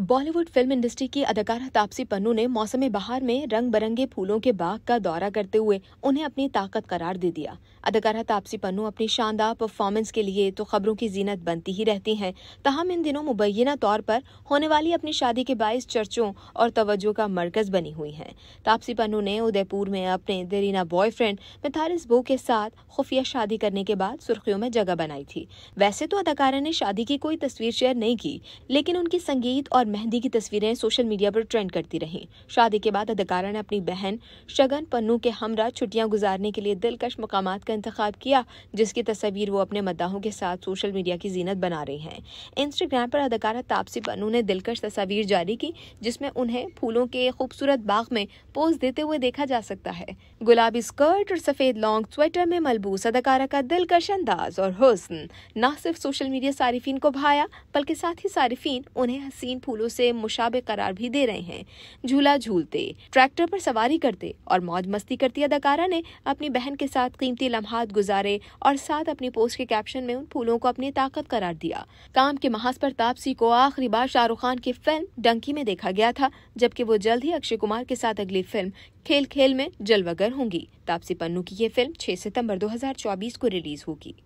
Bollywood film industry की अदाकारा तापसी पन्नू ने मौसम बहार में रंग बिरंगे फूलों के बाग का दौरा करते हुए उन्हें अपनी ताकत करार दे दिया अदाकारा तापसी पन्नू अपनी शानदार परफॉर्मेंस के लिए तो खबरों की जीनत बनती ही रहती हैं तहम इन दिनों मुबैना तौर पर होने वाली अपनी शादी के बायस चर्चों और तवज्जो का मरकज बनी हुई है तापसी पन्नू ने उदयपुर में अपने देरीना बॉयफ्रेंड मिथारिस बो के साथ खुफिया शादी करने के बाद सुर्खियों में जगह बनाई थी वैसे तो अदाकारा ने शादी की कोई तस्वीर शेयर नहीं की लेकिन उनकी संगीत और मेहंदी की तस्वीरें सोशल मीडिया पर ट्रेंड करती रहीं शादी के बाद अदाकारा ने अपनी बहन शगन पन्नू के हमरा छुट्टियां गुजारने के लिए दिलकश मकाम का इंतखब किया जिसकी तस्वीर वो अपने मद्दाहों के साथ सोशल मीडिया की जीनत बना रही हैं इंस्टाग्राम पर अदाकारा तापसी पन्नू ने दिलकश तस्वीर जारी की जिसमें उन्हें फूलों के खूबसूरत बाग में पोज देते हुए देखा जा सकता है गुलाबी स्कर्ट और सफेद लॉन्ग स्वेटर में मलबूस अदाकारा का दिलकश अंदाज और हुसन न सिर्फ सोशल मीडिया सार्फिन को भाया बल्कि साथ ही सार्फिन उन्हें हसीन फूल मामूलों से मुशाबे करार भी दे रहे हैं झूला झूलते ट्रैक्टर पर सवारी करते और मौज मस्ती करती अदाकारा ने अपनी बहन के साथ कीमती लम्हात गुजारे और साथ अपनी पोस्ट के कैप्शन में उन फूलों को अपनी ताकत करार दिया काम के महाज पर तापसी को आखिरी बार शाहरुख खान की फिल्म डंकी में देखा गया था जबकि वो जल्द ही अक्षय कुमार के साथ अगली फिल्म खेल खेल में जलवगर होंगी तापसी पन्नू की ये फिल्म 6 सितंबर 2024 को रिलीज होगी